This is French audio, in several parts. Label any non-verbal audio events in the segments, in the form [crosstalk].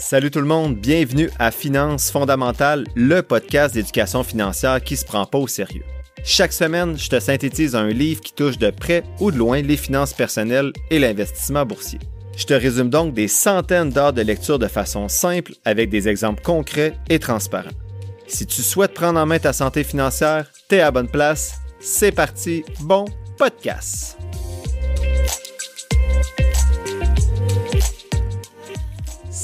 Salut tout le monde, bienvenue à Finances fondamentales, le podcast d'éducation financière qui se prend pas au sérieux. Chaque semaine, je te synthétise un livre qui touche de près ou de loin les finances personnelles et l'investissement boursier. Je te résume donc des centaines d'heures de lecture de façon simple avec des exemples concrets et transparents. Si tu souhaites prendre en main ta santé financière, t'es à bonne place. C'est parti, bon podcast.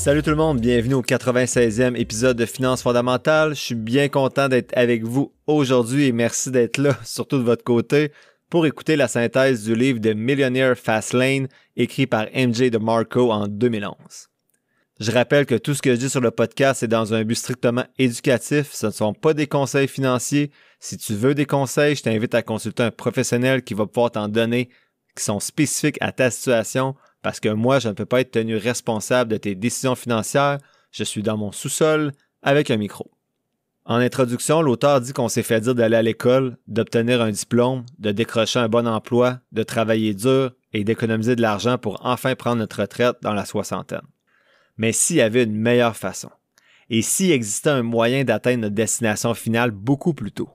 Salut tout le monde, bienvenue au 96e épisode de Finances fondamentales. Je suis bien content d'être avec vous aujourd'hui et merci d'être là, [laughs] surtout de votre côté, pour écouter la synthèse du livre de Millionaire Fastlane écrit par MJ DeMarco en 2011. Je rappelle que tout ce que je dis sur le podcast est dans un but strictement éducatif, ce ne sont pas des conseils financiers. Si tu veux des conseils, je t'invite à consulter un professionnel qui va pouvoir t'en donner qui sont spécifiques à ta situation parce que moi, je ne peux pas être tenu responsable de tes décisions financières, je suis dans mon sous-sol avec un micro. En introduction, l'auteur dit qu'on s'est fait dire d'aller à l'école, d'obtenir un diplôme, de décrocher un bon emploi, de travailler dur et d'économiser de l'argent pour enfin prendre notre retraite dans la soixantaine. Mais s'il y avait une meilleure façon, et s'il existait un moyen d'atteindre notre destination finale beaucoup plus tôt.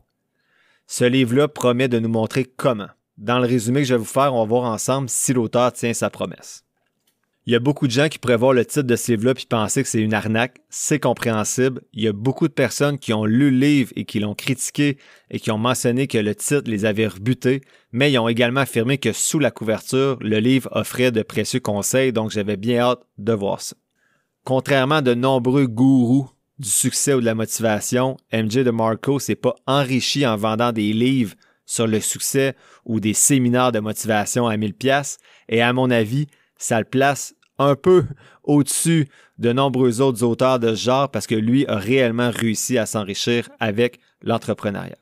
Ce livre-là promet de nous montrer comment. Dans le résumé que je vais vous faire, on va voir ensemble si l'auteur tient sa promesse. Il y a beaucoup de gens qui pourraient voir le titre de ce livre-là et penser que c'est une arnaque. C'est compréhensible. Il y a beaucoup de personnes qui ont lu le livre et qui l'ont critiqué et qui ont mentionné que le titre les avait rebutés, mais ils ont également affirmé que sous la couverture, le livre offrait de précieux conseils, donc j'avais bien hâte de voir ça. Contrairement à de nombreux gourous du succès ou de la motivation, MJ DeMarco Marco s'est pas enrichi en vendant des livres sur le succès ou des séminaires de motivation à 1000 pièces et à mon avis, ça le place un peu [laughs] au-dessus de nombreux autres auteurs de ce genre parce que lui a réellement réussi à s'enrichir avec l'entrepreneuriat.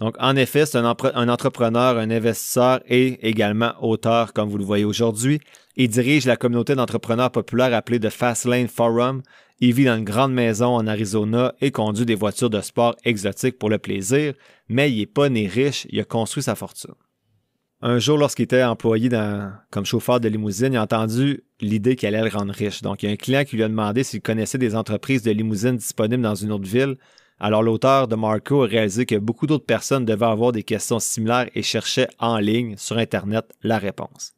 Donc, en effet, c'est un, un, entrepreneur, un investisseur et également auteur, comme vous le voyez aujourd'hui. Il dirige la communauté d'entrepreneurs populaires appelée The Fastlane Forum, il vit dans une grande maison en Arizona et conduit des voitures de sport exotiques pour le plaisir, mais il n'est pas né riche, il a construit sa fortune. Un jour, lorsqu'il était employé comme chauffeur de limousine, il a entendu l'idée qu'il allait le rendre riche. Donc, il y a un client qui lui a demandé s'il connaissait des entreprises de limousines disponibles dans une autre ville. Alors, l'auteur de Marco a réalisé que beaucoup d'autres personnes devaient avoir des questions similaires et cherchait en ligne, sur Internet, la réponse.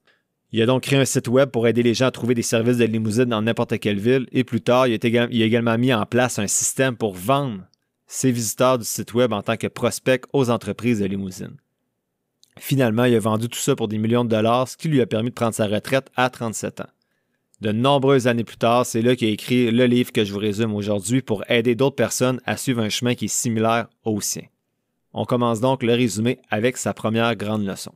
Il a donc créé un site web pour aider les gens à trouver des services de limousine dans n'importe quelle ville et plus tard, il a, également mis en place un système pour vendre ses visiteurs du site web en tant que prospects aux entreprises de limousine. Finalement, il a vendu tout ça pour des millions de dollars, ce qui lui a permis de prendre sa retraite à 37 ans. De nombreuses années plus tard, c'est là qu'il a écrit le livre que je vous résume aujourd'hui pour aider d'autres personnes à suivre un chemin qui est similaire au sien. On commence donc le résumé avec sa première grande leçon.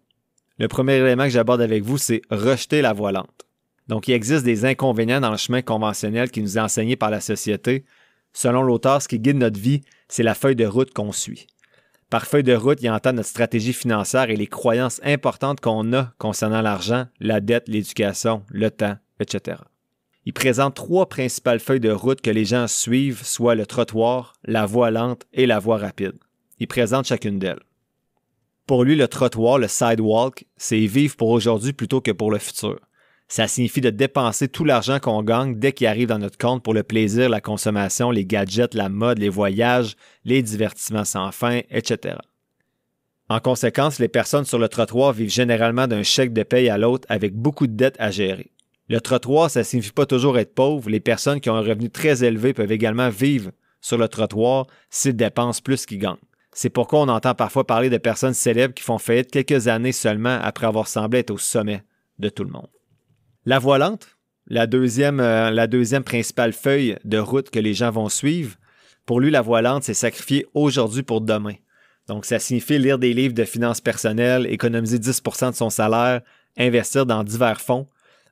Le premier élément que j'aborde avec vous, c'est rejeter la voie lente. Donc, il existe des inconvénients dans le chemin conventionnel qui nous est enseigné par la société. Selon l'auteur, ce qui guide notre vie, c'est la feuille de route qu'on suit. Par feuille de route, il entend notre stratégie financière et les croyances importantes qu'on a concernant l'argent, la dette, l'éducation, le temps, etc. Il présente trois principales feuilles de route que les gens suivent, soit le trottoir, la voie lente et la voie rapide. Il présente chacune d'elles. Pour lui, le trottoir, le sidewalk, c'est vivre pour aujourd'hui plutôt que pour le futur. Ça signifie de dépenser tout l'argent qu'on gagne dès qu'il arrive dans notre compte pour le plaisir, la consommation, les gadgets, la mode, les voyages, les divertissements sans fin, etc. En conséquence, les personnes sur le trottoir vivent généralement d'un chèque de paye à l'autre avec beaucoup de dettes à gérer. Le trottoir, ça signifie pas toujours être pauvre. Les personnes qui ont un revenu très élevé peuvent également vivre sur le trottoir s'ils dépensent plus qu'ils gagnent. C'est pourquoi on entend parfois parler de personnes célèbres qui font faillite quelques années seulement après avoir semblé être au sommet de tout le monde. La lente la deuxième, euh, la deuxième principale feuille de route que les gens vont suivre, pour lui, la lente, c'est sacrifier aujourd'hui pour demain. Donc, ça signifie lire des livres de finances personnelles, économiser 10 de son salaire, investir dans divers fonds,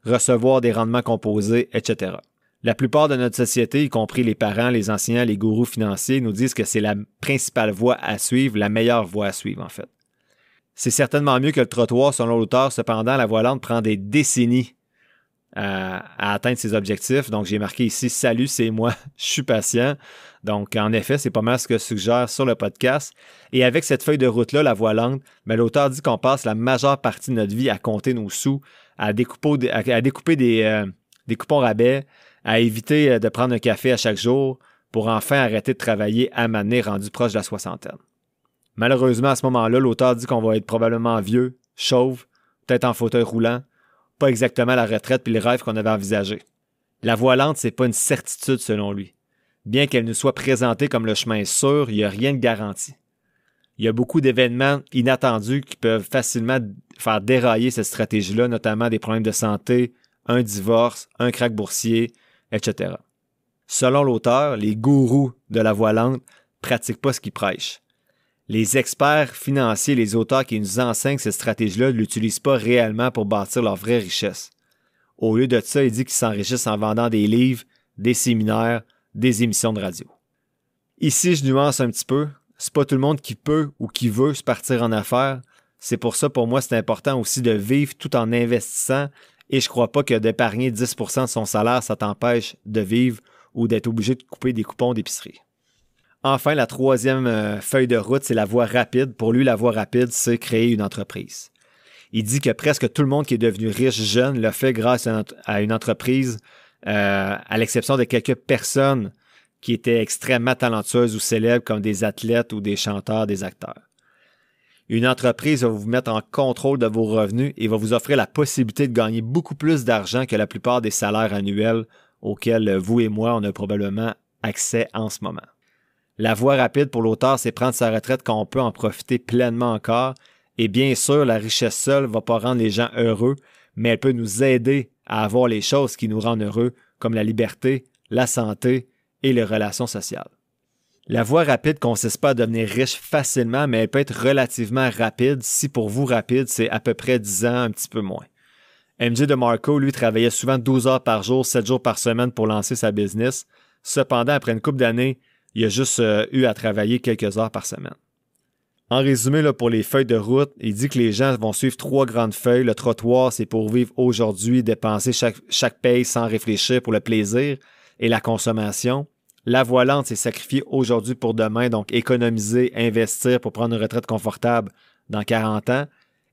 recevoir des rendements composés, etc. La plupart de notre société, y compris les parents, les enseignants, les gourous financiers, nous disent que c'est la principale voie à suivre, la meilleure voie à suivre en fait. C'est certainement mieux que le trottoir selon l'auteur, cependant la voie lente prend des décennies euh, à, atteindre ses objectifs. Donc j'ai marqué ici Salut, c'est moi, [laughs] je suis patient. Donc en effet, c'est pas mal ce que suggère sur le podcast. Et avec cette feuille de route-là, la voie lente, mais ben, l'auteur dit qu'on passe la majeure partie de notre vie à compter nos sous, à découper, euh, des coupons rabais, à éviter euh, de prendre un café à chaque jour pour enfin arrêter de travailler à maner rendu proche de la soixantaine. Malheureusement, à ce moment-là, l'auteur dit qu'on va être probablement vieux, chauve, peut-être en fauteuil roulant, pas exactement la retraite puis les rêves qu'on avait envisagés. La voie lente, c'est pas une certitude selon lui. Bien qu'elle nous soit présentée comme le chemin sûr, il n'y a rien de garanti. Il y a beaucoup d'événements inattendus qui peuvent facilement faire dérailler cette stratégie-là, notamment des problèmes de santé, un divorce, un crack boursier, etc. Selon l'auteur, les gourous de la voie lente pratiquent pas ce qu'ils prêchent. Les experts financiers, les auteurs qui nous enseignent cette stratégie-là ne l'utilisent pas réellement pour bâtir leur vraie richesse. Au lieu de ça, il dit qu'ils s'enrichissent en vendant des livres, des séminaires, des émissions de radio. Ici, je nuance un petit peu. C'est pas tout le monde qui peut ou qui veut se partir en affaires. C'est pour ça, pour moi, c'est important aussi de vivre tout en investissant et je crois pas que d'épargner 10 de son salaire, ça t'empêche de vivre ou d'être obligé de couper des coupons d'épicerie. Enfin, la troisième euh, feuille de route, c'est la voie rapide. Pour lui, la voie rapide, c'est créer une entreprise. Il dit que presque tout le monde qui est devenu riche jeune le fait grâce à une entreprise, euh, à l'exception de quelques personnes qui étaient extrêmement talentueuses ou célèbres comme des athlètes ou des chanteurs, des acteurs une entreprise va vous mettre en contrôle de vos revenus et va vous offrir la possibilité de gagner beaucoup plus d'argent que la plupart des salaires annuels auxquels vous et moi, on a probablement accès en ce moment. La voie rapide pour l'auteur, c'est prendre sa retraite quand on peut en profiter pleinement encore. Et bien sûr, la richesse seule ne va pas rendre les gens heureux, mais elle peut nous aider à avoir les choses qui nous rendent heureux, comme la liberté, la santé et les relations sociales. La voie rapide consiste pas à devenir riche facilement, mais elle peut être relativement rapide si pour vous rapide, c'est à peu près 10 ans, un petit peu moins. MJ DeMarco, lui, travaillait souvent 12 heures par jour, 7 jours par semaine pour lancer sa business. Cependant, après une couple d'années, il a juste euh, eu à travailler quelques heures par semaine. En résumé, là, pour les feuilles de route, il dit que les gens vont suivre trois grandes feuilles. Le trottoir, c'est pour vivre aujourd'hui, dépenser chaque, chaque paye sans réfléchir pour le plaisir et la consommation la voie lente, c'est sacrifier aujourd'hui pour demain, donc économiser, investir pour prendre une retraite confortable dans 40 ans.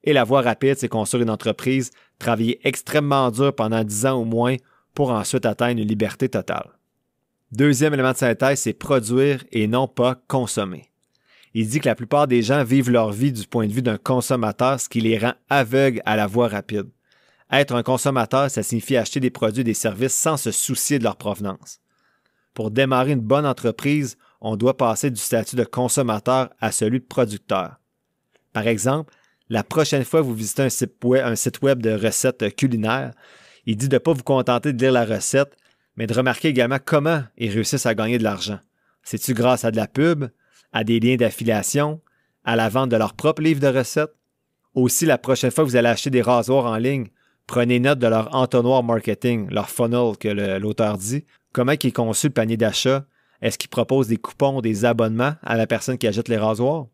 Et la voie rapide, c'est construire une entreprise, travailler extrêmement dur pendant 10 ans au moins pour ensuite atteindre une liberté totale. Deuxième élément de synthèse, c'est produire et non pas consommer. Il dit que la plupart des gens vivent leur vie du point de vue d'un consommateur, ce qui les rend aveugles à la voie rapide. Être un consommateur, ça signifie acheter des produits et des services sans se soucier de leur provenance pour démarrer une bonne entreprise, on doit passer du statut de consommateur à celui de producteur. Par exemple, la prochaine fois que vous visitez un site web, de recettes culinaires, il dit de ne pas vous contenter de lire la recette, mais de remarquer également comment ils réussissent à gagner de l'argent. C'est-tu grâce à de la pub, à des liens d'affiliation, à la vente de leur propre livre de recettes? Aussi, la prochaine fois que vous allez acheter des rasoirs en ligne, prenez note de leur entonnoir marketing, leur funnel que l'auteur dit, Comment est conçu le panier d'achat? Est-ce qu'il propose des coupons, ou des abonnements à la personne qui achète les rasoirs?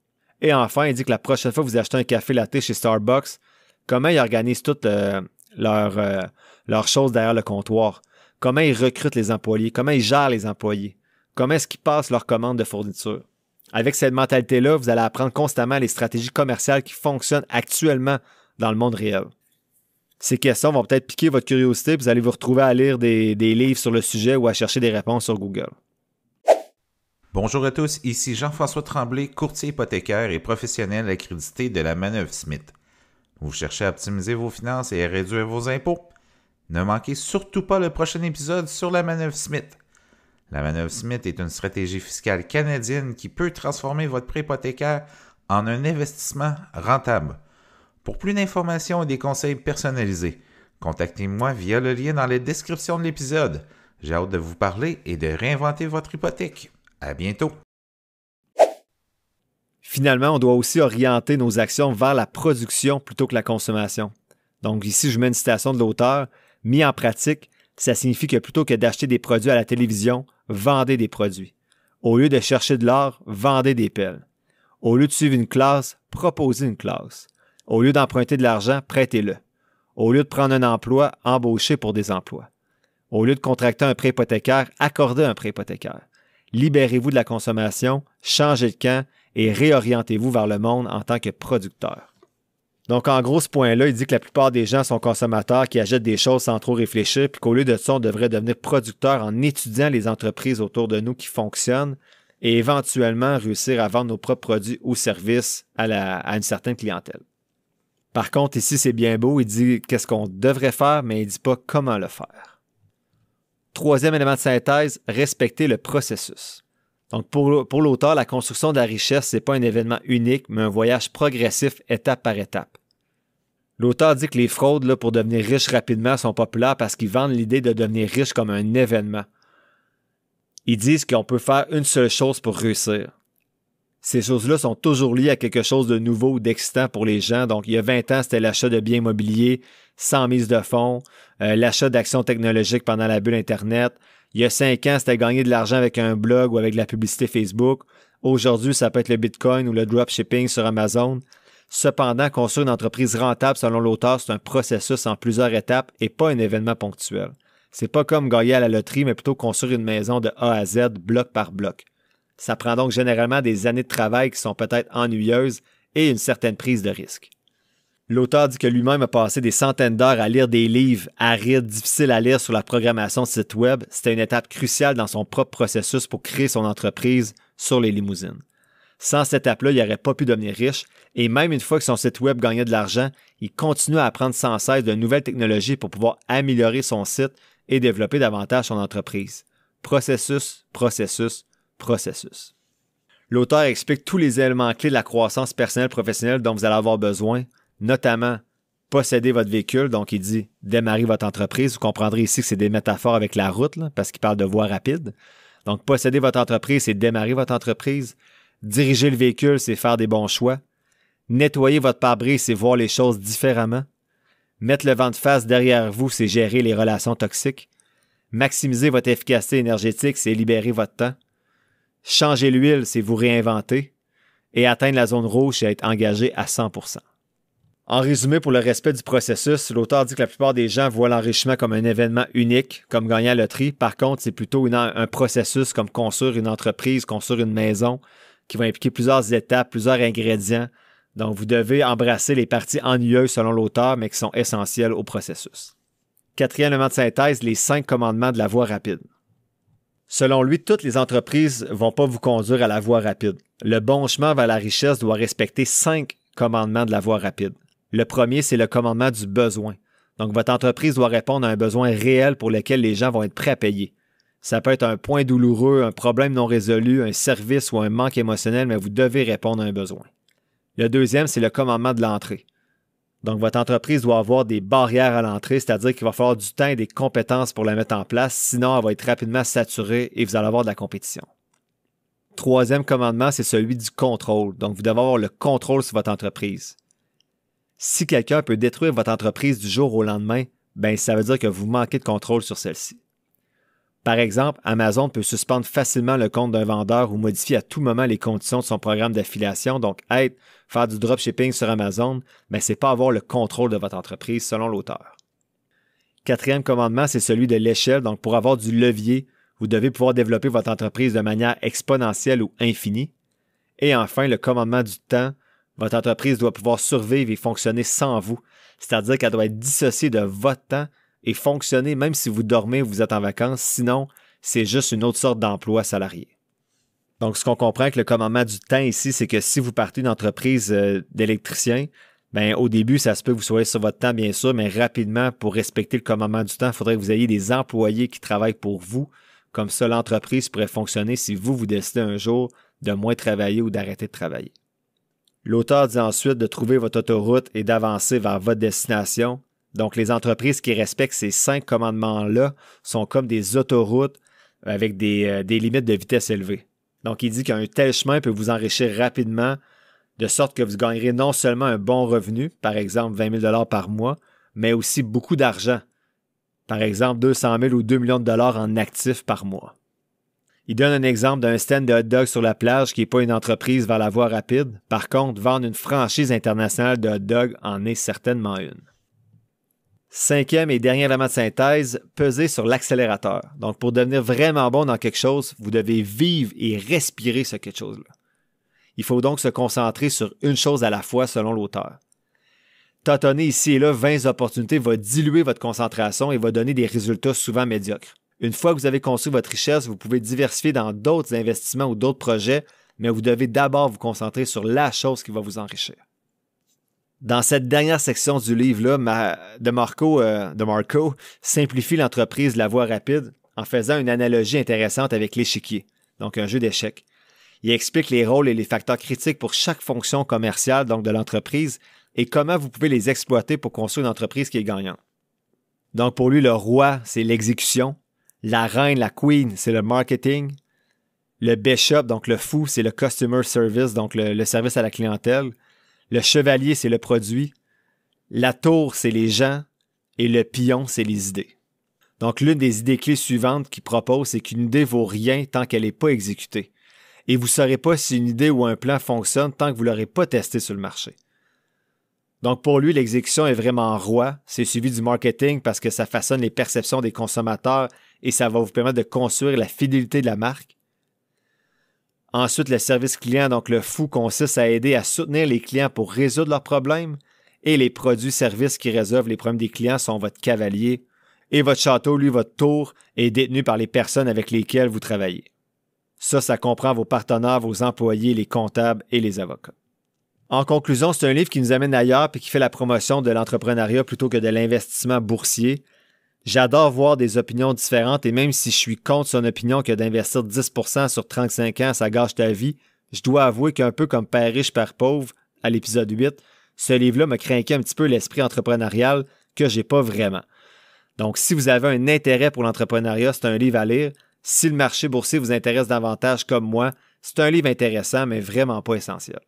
Et enfin, il dit que la prochaine fois que vous achetez un café latte chez Starbucks, comment ils organisent toutes euh, euh, leurs choses derrière le comptoir? Comment ils recrutent les employés? Comment ils gèrent les employés? Comment est-ce qu'ils passent leurs commandes de fourniture? Avec cette mentalité-là, vous allez apprendre constamment les stratégies commerciales qui fonctionnent actuellement dans le monde réel ces questions vont peut-être piquer votre curiosité, vous allez vous retrouver à lire des, livres sur le sujet ou à chercher des réponses sur Google. Bonjour à tous, ici Jean-François Tremblay, courtier hypothécaire et professionnel accrédité de la Manœuvre Smith. Vous cherchez à optimiser vos finances et à réduire vos impôts? Ne manquez surtout pas le prochain épisode sur la Manœuvre Smith. La Manœuvre Smith est une stratégie fiscale canadienne qui peut transformer votre prêt hypothécaire en un investissement rentable. Pour plus d'informations et des conseils personnalisés, contactez-moi via le lien dans la description de l'épisode. J'ai hâte de vous parler et de réinventer votre hypothèque. À bientôt. Finalement, on doit aussi orienter nos actions vers la production plutôt que la consommation. Donc ici, je mets une citation de l'auteur. Mis en pratique, ça signifie que plutôt que d'acheter des produits à la télévision, vendez des produits. Au lieu de chercher de l'or, vendez des pelles. Au lieu de suivre une classe, proposez une classe. Au lieu d'emprunter de l'argent, prêtez-le. Au lieu de prendre un emploi, embauchez pour des emplois. Au lieu de contracter un prêt hypothécaire, accordez un prêt hypothécaire. Libérez-vous de la consommation, changez de camp et réorientez-vous vers le monde en tant que producteur. Donc, en gros, ce point-là, il dit que la plupart des gens sont consommateurs qui achètent des choses sans trop réfléchir, puis qu'au lieu de ça, on devrait devenir producteur en étudiant les entreprises autour de nous qui fonctionnent et éventuellement réussir à vendre nos propres produits ou services à, à une certaine clientèle. Par contre, ici, c'est bien beau. Il dit qu'est-ce qu'on devrait faire, mais il ne dit pas comment le faire. Troisième élément de synthèse, respecter le processus. Donc, pour, l'auteur, la construction de la richesse, ce n'est pas un événement unique, mais un voyage progressif étape par étape. L'auteur dit que les fraudes là, pour devenir riche rapidement sont populaires parce qu'ils vendent l'idée de devenir riche comme un événement. Ils disent qu'on peut faire une seule chose pour réussir ces choses-là sont toujours liées à quelque chose de nouveau ou d'excitant pour les gens. Donc, il y a 20 ans, c'était l'achat de biens immobiliers sans mise de fonds, euh, l'achat d'actions technologiques pendant la bulle Internet. Il y a 5 ans, c'était gagner de l'argent avec un blog ou avec la publicité Facebook. Aujourd'hui, ça peut être le Bitcoin ou le dropshipping sur Amazon. Cependant, construire une entreprise rentable selon l'auteur, c'est un processus en plusieurs étapes et pas un événement ponctuel. C'est pas comme gagner à la loterie, mais plutôt construire une maison de A à Z, bloc par bloc. Ça prend donc généralement des années de travail qui sont peut-être ennuyeuses et une certaine prise de risque. L'auteur dit que lui-même a passé des centaines d'heures à lire des livres arides, difficiles à lire sur la programmation de site web. C'était une étape cruciale dans son propre processus pour créer son entreprise sur les limousines. Sans cette étape-là, il n'aurait pas pu devenir riche, et même une fois que son site web gagnait de l'argent, il continuait à apprendre sans cesse de nouvelles technologies pour pouvoir améliorer son site et développer davantage son entreprise. Processus, processus, processus. L'auteur explique tous les éléments clés de la croissance personnelle professionnelle dont vous allez avoir besoin, notamment posséder votre véhicule. Donc, il dit démarrer votre entreprise. Vous comprendrez ici que c'est des métaphores avec la route, parce qu'il parle de voie rapide. Donc, posséder votre entreprise, c'est démarrer votre entreprise. Diriger le véhicule, c'est faire des bons choix. Nettoyer votre pare-brise, c'est voir les choses différemment. Mettre le vent de face derrière vous, c'est gérer les relations toxiques. Maximiser votre efficacité énergétique, c'est libérer votre temps. Changer l'huile, c'est vous réinventer. Et atteindre la zone rouge, et être engagé à 100 En résumé, pour le respect du processus, l'auteur dit que la plupart des gens voient l'enrichissement comme un événement unique, comme gagner à la loterie. Par contre, c'est plutôt un processus comme construire une entreprise, construire une maison, qui va impliquer plusieurs étapes, plusieurs ingrédients. Donc, vous devez embrasser les parties ennuyeuses selon l'auteur, mais qui sont essentielles au processus. Quatrième élément de synthèse, les cinq commandements de la voie rapide. Selon lui, toutes les entreprises vont pas vous conduire à la voie rapide. Le bon chemin vers la richesse doit respecter cinq commandements de la voie rapide. Le premier, c'est le commandement du besoin. Donc, votre entreprise doit répondre à un besoin réel pour lequel les gens vont être prêts à payer. Ça peut être un point douloureux, un problème non résolu, un service ou un manque émotionnel, mais vous devez répondre à un besoin. Le deuxième, c'est le commandement de l'entrée. Donc, votre entreprise doit avoir des barrières à l'entrée, c'est-à-dire qu'il va falloir du temps et des compétences pour la mettre en place, sinon elle va être rapidement saturée et vous allez avoir de la compétition. Troisième commandement, c'est celui du contrôle. Donc, vous devez avoir le contrôle sur votre entreprise. Si quelqu'un peut détruire votre entreprise du jour au lendemain, ben ça veut dire que vous manquez de contrôle sur celle-ci. Par exemple, Amazon peut suspendre facilement le compte d'un vendeur ou modifier à tout moment les conditions de son programme d'affiliation. Donc, être, faire du dropshipping sur Amazon, mais ce n'est pas avoir le contrôle de votre entreprise selon l'auteur. Quatrième commandement, c'est celui de l'échelle. Donc, pour avoir du levier, vous devez pouvoir développer votre entreprise de manière exponentielle ou infinie. Et enfin, le commandement du temps. Votre entreprise doit pouvoir survivre et fonctionner sans vous, c'est-à-dire qu'elle doit être dissociée de votre temps et fonctionner même si vous dormez ou vous êtes en vacances, sinon c'est juste une autre sorte d'emploi salarié. Donc, ce qu'on comprend avec le commandement du temps ici, c'est que si vous partez d'une entreprise euh, d'électricien, Bien, au début, ça se peut que vous soyez sur votre temps, bien sûr, mais rapidement, pour respecter le commandement du temps, il faudrait que vous ayez des employés qui travaillent pour vous. Comme ça, l'entreprise pourrait fonctionner si vous, vous décidez un jour de moins travailler ou d'arrêter de travailler. L'auteur dit ensuite de trouver votre autoroute et d'avancer vers votre destination. Donc, les entreprises qui respectent ces cinq commandements-là sont comme des autoroutes avec des, euh, limites de vitesse élevées. Donc, il dit qu'un tel chemin peut vous enrichir rapidement, de sorte que vous gagnerez non seulement un bon revenu, par exemple 20 000 par mois, mais aussi beaucoup d'argent, par exemple 200 000 ou 2 millions de dollars en actifs par mois. Il donne un exemple d'un stand de hot dog sur la plage qui n'est pas une entreprise vers la voie rapide. Par contre, vendre une franchise internationale de hot dog en est certainement une. Cinquième et dernier élément de synthèse, peser sur l'accélérateur. Donc, pour devenir vraiment bon dans quelque chose, vous devez vivre et respirer ce quelque chose-là. Il faut donc se concentrer sur une chose à la fois selon l'auteur. Totonner ici et là 20 opportunités va diluer votre concentration et va donner des résultats souvent médiocres. Une fois que vous avez conçu votre richesse, vous pouvez diversifier dans d'autres investissements ou d'autres projets, mais vous devez d'abord vous concentrer sur la chose qui va vous enrichir. Dans cette dernière section du livre-là, euh, de Marco, simplifie l'entreprise de la voie rapide en faisant une analogie intéressante avec l'échiquier, donc un jeu d'échecs. Il explique les rôles et les facteurs critiques pour chaque fonction commerciale donc de l'entreprise et comment vous pouvez les exploiter pour construire une entreprise qui est gagnante. Donc pour lui, le roi, c'est l'exécution, la reine, la queen, c'est le marketing, le bishop, donc le fou, c'est le customer service, donc le service à la clientèle, le chevalier, c'est le produit. La tour, c'est les gens. Et le pion, c'est les idées. Donc, l'une des idées clés suivantes qu'il propose, c'est qu'une idée vaut rien tant qu'elle n'est pas exécutée. Et vous ne saurez pas si une idée ou un plan fonctionne tant que vous ne l'aurez pas testé sur le marché. Donc, pour lui, l'exécution est vraiment roi. C'est suivi du marketing parce que ça façonne les perceptions des consommateurs et ça va vous permettre de construire la fidélité de la marque. Ensuite, le service client, donc le fou, consiste à aider à soutenir les clients pour résoudre leurs problèmes. Et les produits-services qui résolvent les problèmes des clients sont votre cavalier. Et votre château, lui, votre tour, est détenu par les personnes avec lesquelles vous travaillez. Ça, ça comprend vos partenaires, vos employés, les comptables et les avocats. En conclusion, c'est un livre qui nous amène ailleurs et qui fait la promotion de l'entrepreneuriat plutôt que de l'investissement boursier. J'adore voir des opinions différentes et même si je suis contre son opinion que d'investir 10% sur 35 ans, ça gâche ta vie, je dois avouer qu'un peu comme Père riche, Père pauvre, à l'épisode 8, ce livre-là me craquait un petit peu l'esprit entrepreneurial que j'ai pas vraiment. Donc, si vous avez un intérêt pour l'entrepreneuriat, c'est un livre à lire. Si le marché boursier vous intéresse davantage comme moi, c'est un livre intéressant, mais vraiment pas essentiel.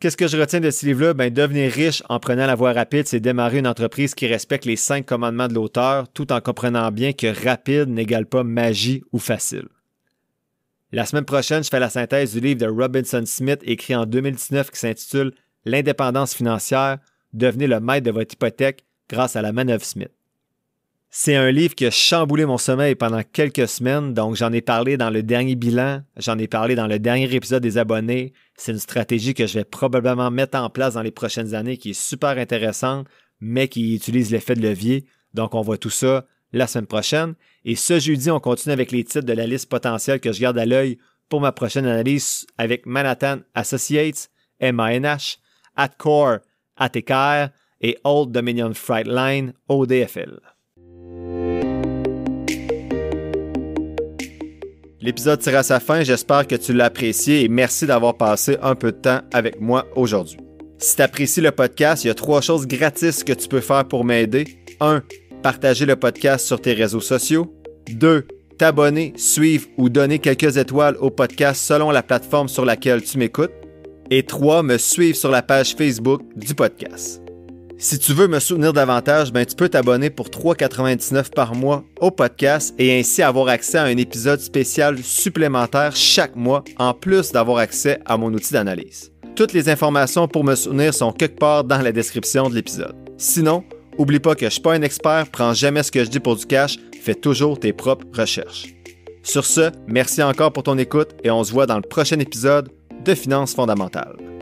Qu'est-ce que je retiens de ce livre-là? Ben, devenir riche en prenant la voie rapide, c'est démarrer une entreprise qui respecte les cinq commandements de l'auteur, tout en comprenant bien que rapide n'égale pas magie ou facile. La semaine prochaine, je fais la synthèse du livre de Robinson Smith écrit en 2019 qui s'intitule L'indépendance financière, devenez le maître de votre hypothèque grâce à la manœuvre Smith. C'est un livre qui a chamboulé mon sommeil pendant quelques semaines, donc j'en ai parlé dans le dernier bilan, j'en ai parlé dans le dernier épisode des abonnés. C'est une stratégie que je vais probablement mettre en place dans les prochaines années qui est super intéressante, mais qui utilise l'effet de levier. Donc on voit tout ça la semaine prochaine. Et ce jeudi, on continue avec les titres de la liste potentielle que je garde à l'œil pour ma prochaine analyse avec Manhattan Associates, MANH, Atcore, ATKR et Old Dominion Freight Line, ODFL. L'épisode tire à sa fin, j'espère que tu l'as apprécié et merci d'avoir passé un peu de temps avec moi aujourd'hui. Si tu apprécies le podcast, il y a trois choses gratis que tu peux faire pour m'aider. 1. Partager le podcast sur tes réseaux sociaux. 2. T'abonner, suivre ou donner quelques étoiles au podcast selon la plateforme sur laquelle tu m'écoutes. Et 3. Me suivre sur la page Facebook du podcast. Si tu veux me soutenir davantage, ben, tu peux t'abonner pour 3,99 par mois au podcast et ainsi avoir accès à un épisode spécial supplémentaire chaque mois, en plus d'avoir accès à mon outil d'analyse. Toutes les informations pour me soutenir sont quelque part dans la description de l'épisode. Sinon, oublie pas que je suis pas un expert, prends jamais ce que je dis pour du cash, fais toujours tes propres recherches. Sur ce, merci encore pour ton écoute et on se voit dans le prochain épisode de Finances fondamentales.